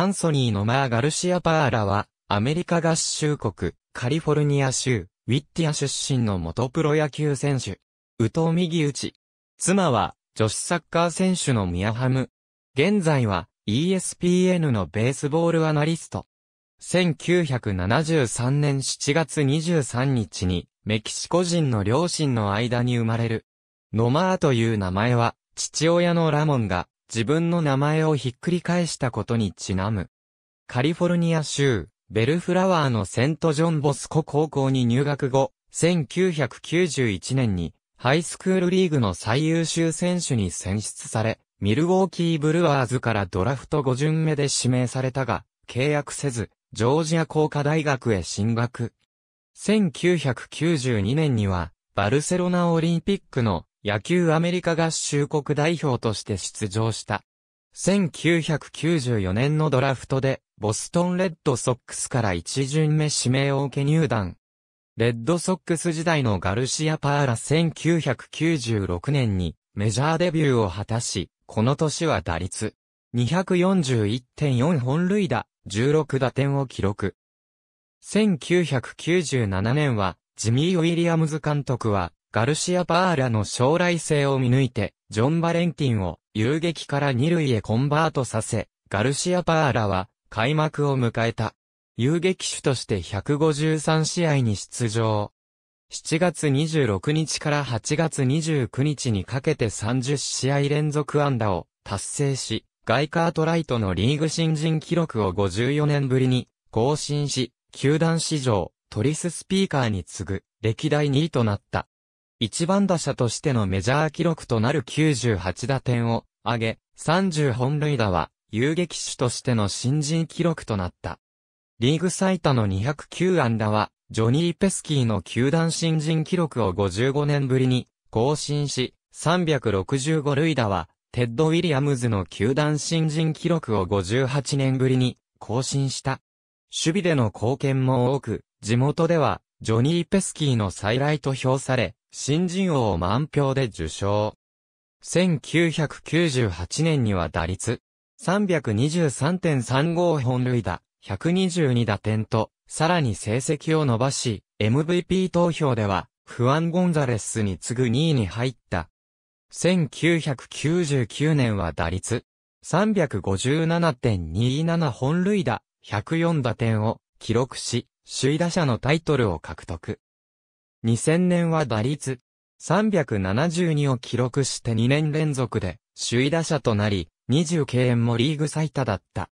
アンソニーのマー・ガルシア・パーラは、アメリカ合衆国、カリフォルニア州、ウィッティア出身の元プロ野球選手。宇藤右打ち。妻は、女子サッカー選手のミアハム。現在は、ESPN のベースボールアナリスト。1973年7月23日に、メキシコ人の両親の間に生まれる。ノマーという名前は、父親のラモンが、自分の名前をひっくり返したことにちなむ。カリフォルニア州、ベルフラワーのセントジョン・ボスコ高校に入学後、1991年に、ハイスクールリーグの最優秀選手に選出され、ミルウォーキー・ブルワーズからドラフト5巡目で指名されたが、契約せず、ジョージア工科大学へ進学。1992年には、バルセロナオリンピックの野球アメリカ合衆国代表として出場した。1994年のドラフトで、ボストンレッドソックスから一巡目指名を受け入団。レッドソックス時代のガルシア・パーラ1996年にメジャーデビューを果たし、この年は打率241.4本塁打、16打点を記録。1997年はジミー・ウィリアムズ監督はガルシア・パーラの将来性を見抜いて、ジョン・バレンティンを遊撃から二塁へコンバートさせ、ガルシア・パーラは開幕を迎えた。遊撃手として153試合に出場。7月26日から8月29日にかけて30試合連続安打を達成し、ガイカートライトのリーグ新人記録を54年ぶりに更新し、球団史上トリススピーカーに次ぐ歴代2位となった。1番打者としてのメジャー記録となる98打点を上げ、30本塁打は遊撃手としての新人記録となった。リーグ最多の209安打は、ジョニー・ペスキーの球団新人記録を55年ぶりに更新し、365塁打は、テッド・ウィリアムズの球団新人記録を58年ぶりに更新した。守備での貢献も多く、地元では、ジョニー・ペスキーの再来と評され、新人王満票で受賞。1998年には打率323.35本塁打、122打点と、さらに成績を伸ばし、MVP 投票では、フアン・ゴンザレスに次ぐ2位に入った。1999年は打率357.27本塁打、104打点を記録し、首位打者のタイトルを獲得。2000年は打率372を記録して2年連続で首位打者となり、20敬遠もリーグ最多だった。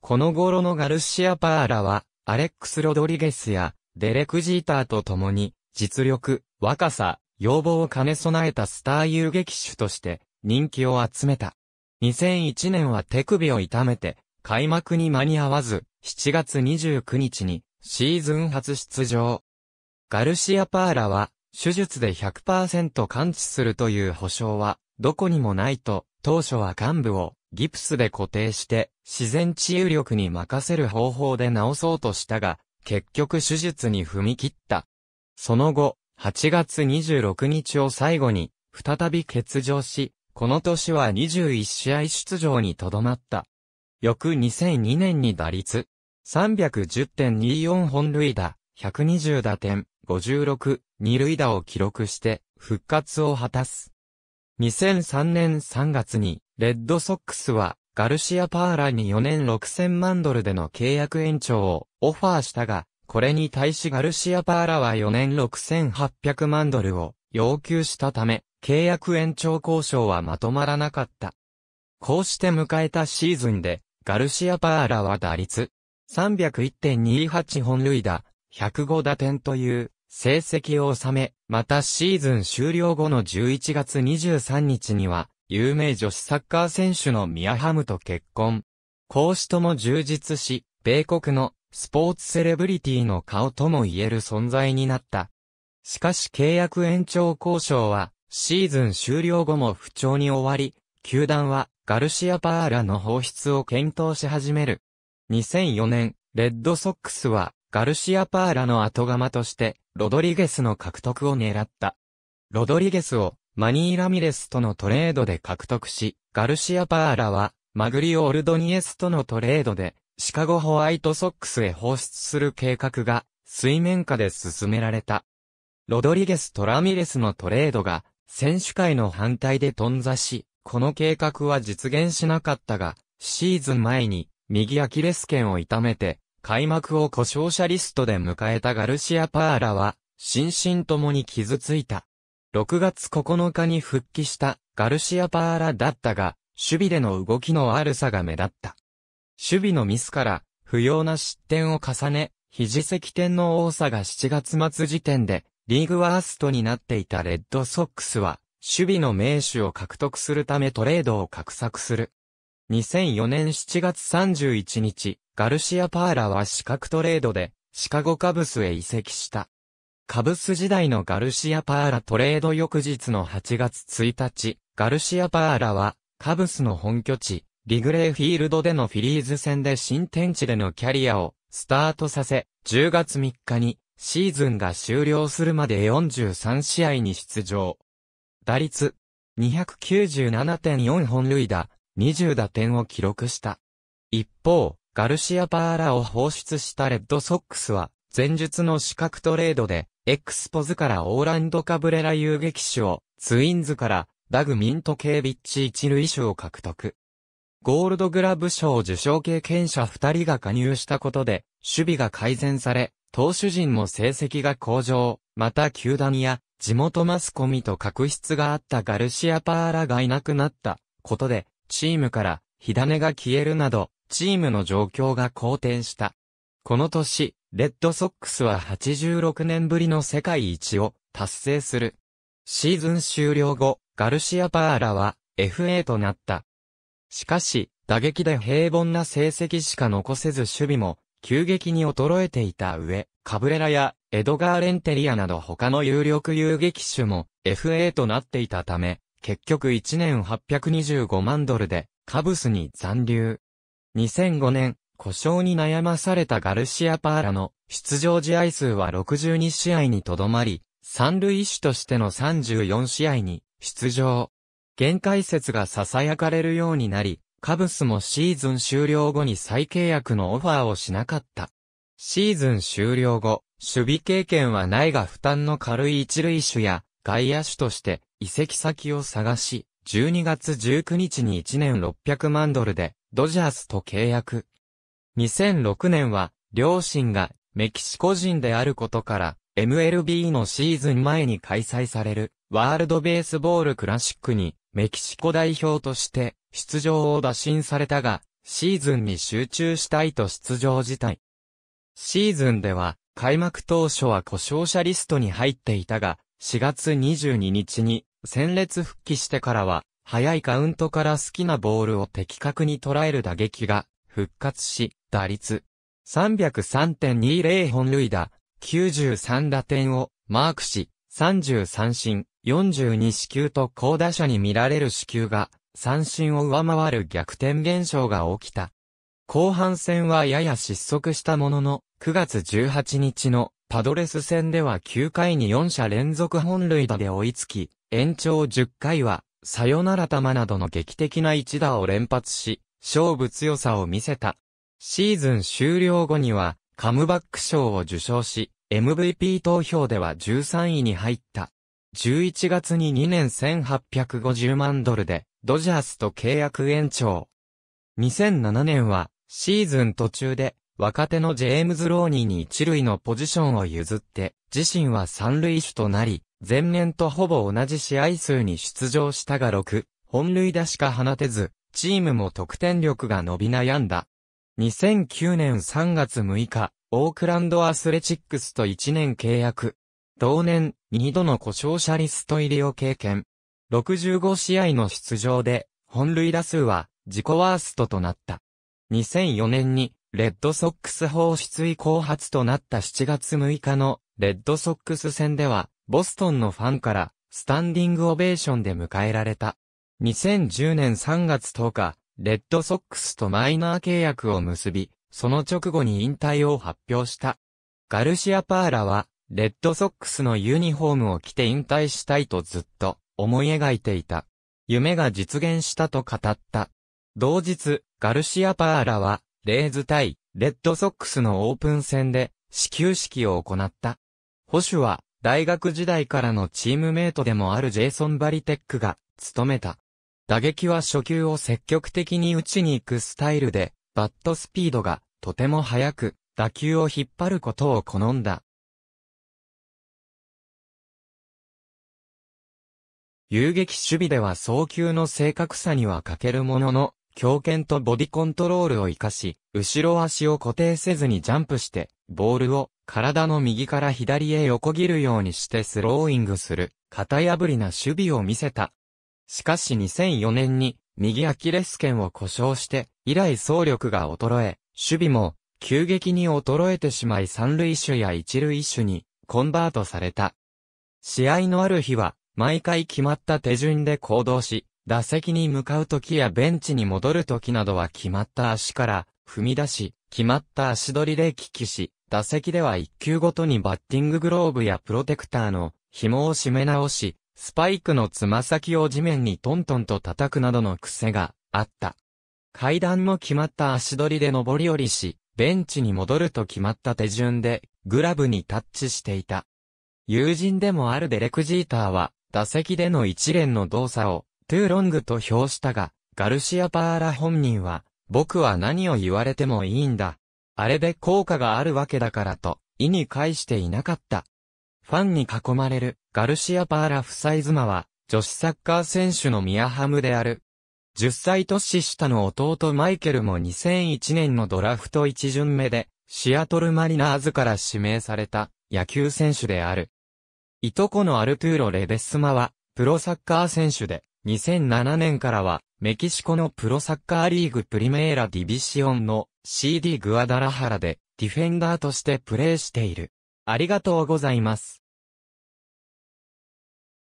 この頃のガルシア・パーラは、アレックス・ロドリゲスやデレク・ジーターと共に、実力、若さ、要望を兼ね備えたスター遊撃手として人気を集めた。2001年は手首を痛めて、開幕に間に合わず、7月29日にシーズン初出場。ガルシアパーラは、手術で100%完治するという保証は、どこにもないと、当初は患部をギプスで固定して、自然治癒力に任せる方法で治そうとしたが、結局手術に踏み切った。その後、8月26日を最後に、再び欠場し、この年は21試合出場にとどまった。翌2002年に打率、310.24本塁打、120打点、56、二塁打を記録して、復活を果たす。2003年3月に、レッドソックスは、ガルシア・パーラに4年6000万ドルでの契約延長をオファーしたが、これに対しガルシア・パーラは4年6800万ドルを要求したため、契約延長交渉はまとまらなかった。こうして迎えたシーズンで、ガルシア・パーラは打率301.28本塁打、105打点という成績を収め、またシーズン終了後の11月23日には、有名女子サッカー選手のミアハムと結婚。講師とも充実し、米国のスポーツセレブリティの顔とも言える存在になった。しかし契約延長交渉はシーズン終了後も不調に終わり、球団はガルシアパーラの放出を検討し始める。2004年、レッドソックスはガルシア・パーラの後釜として、ロドリゲスの獲得を狙った。ロドリゲスをマニー・ラミレスとのトレードで獲得し、ガルシア・パーラはマグリオ・オルドニエスとのトレードでシカゴホワイトソックスへ放出する計画が水面下で進められた。ロドリゲスとラミレスのトレードが選手会の反対で頓挫し、この計画は実現しなかったが、シーズン前に右アキレス腱を痛めて開幕を故障者リストで迎えたガルシア・パーラは、心身ともに傷ついた。6月9日に復帰したガルシア・パーラだったが、守備での動きの悪さが目立った。守備のミスから、不要な失点を重ね、肘積点の多さが7月末時点で、リーグワーストになっていたレッドソックスは、守備の名手を獲得するためトレードを画策する。2004年7月31日、ガルシア・パーラは資格トレードで、シカゴカブスへ移籍した。カブス時代のガルシア・パーラトレード翌日の8月1日、ガルシア・パーラは、カブスの本拠地、リグレーフィールドでのフィリーズ戦で新天地でのキャリアをスタートさせ、10月3日にシーズンが終了するまで43試合に出場。打率297.4本塁打、20打点を記録した。一方、ガルシア・パーラを放出したレッドソックスは、前述の資格トレードで、エクスポズからオーランド・カブレラ遊撃手を、ツインズからダグ・ミント・ケービッチ一塁手を獲得。ゴールドグラブ賞受賞経験者二人が加入したことで、守備が改善され、投手陣も成績が向上、また球団や地元マスコミと確執があったガルシア・パーラがいなくなったことで、チームから火種が消えるなど、チームの状況が好転した。この年、レッドソックスは86年ぶりの世界一を達成する。シーズン終了後、ガルシア・パーラは FA となった。しかし、打撃で平凡な成績しか残せず守備も急激に衰えていた上、カブレラやエドガー・レンテリアなど他の有力遊撃手も FA となっていたため、結局1年825万ドルで、カブスに残留。2005年、故障に悩まされたガルシア・パーラの出場試合数は62試合にとどまり、三塁手としての34試合に出場。限界説が囁かれるようになり、カブスもシーズン終了後に再契約のオファーをしなかった。シーズン終了後、守備経験はないが負担の軽い一塁手や外野手として移籍先を探し、12月19日に1年600万ドルでドジャースと契約。2006年は両親がメキシコ人であることから MLB のシーズン前に開催されるワールドベースボールクラシックにメキシコ代表として出場を打診されたが、シーズンに集中したいと出場辞退。シーズンでは開幕当初は故障者リストに入っていたが、4月22日に戦列復帰してからは、早いカウントから好きなボールを的確に捉える打撃が復活し、打率303.20本塁打、93打点をマークし、30三振、42四球と高打者に見られる四球が三振を上回る逆転現象が起きた。後半戦はやや失速したものの、9月18日のパドレス戦では9回に4者連続本塁打で追いつき、延長10回は、サヨナラ玉などの劇的な一打を連発し、勝負強さを見せた。シーズン終了後には、カムバック賞を受賞し、MVP 投票では13位に入った。11月に2年1850万ドルで、ドジャースと契約延長。2007年は、シーズン途中で、若手のジェームズ・ローニーに一塁のポジションを譲って、自身は三塁手となり、前年とほぼ同じ試合数に出場したが6、本塁打しか放てず、チームも得点力が伸び悩んだ。2009年3月6日、オークランドアスレチックスと1年契約。同年、2度の故障者リスト入りを経験。65試合の出場で、本塁打数は自己ワーストとなった。2004年にレッドソックス放出以降初となった7月6日のレッドソックス戦では、ボストンのファンからスタンディングオベーションで迎えられた。2010年3月10日、レッドソックスとマイナー契約を結び、その直後に引退を発表した。ガルシア・パーラは、レッドソックスのユニフォームを着て引退したいとずっと思い描いていた。夢が実現したと語った。同日、ガルシア・パーラは、レイズ対レッドソックスのオープン戦で始球式を行った。保守は大学時代からのチームメイトでもあるジェイソン・バリテックが務めた。打撃は初球を積極的に打ちに行くスタイルで、バットスピードがとても速く、打球を引っ張ることを好んだ。遊撃守備では早球の正確さには欠けるものの、強肩とボディコントロールを活かし、後ろ足を固定せずにジャンプして、ボールを体の右から左へ横切るようにしてスローイングする、型破りな守備を見せた。しかし2004年に、右アキレス腱を故障して、以来走力が衰え、守備も、急激に衰えてしまい三塁手や一塁手に、コンバートされた。試合のある日は、毎回決まった手順で行動し、打席に向かう時やベンチに戻る時などは決まった足から踏み出し、決まった足取りで危機し、打席では一球ごとにバッティンググローブやプロテクターの紐を締め直し、スパイクのつま先を地面にトントンと叩くなどの癖があった。階段も決まった足取りで上り下りし、ベンチに戻ると決まった手順で、グラブにタッチしていた。友人でもあるデレク・ジーターは、打席での一連の動作を、トゥーロングと評したが、ガルシア・パーラ本人は、僕は何を言われてもいいんだ。あれで効果があるわけだからと、意に介していなかった。ファンに囲まれる、ガルシア・パーラ夫妻妻は、女子サッカー選手のミアハムである。10歳年下の弟マイケルも2001年のドラフト1巡目で、シアトルマリナーズから指名された野球選手である。いとこのアルトゥーロ・レデスマは、プロサッカー選手で、2007年からは、メキシコのプロサッカーリーグプリメーラディビシオンの CD グアダラハラでディフェンダーとしてプレーしている。ありがとうございます。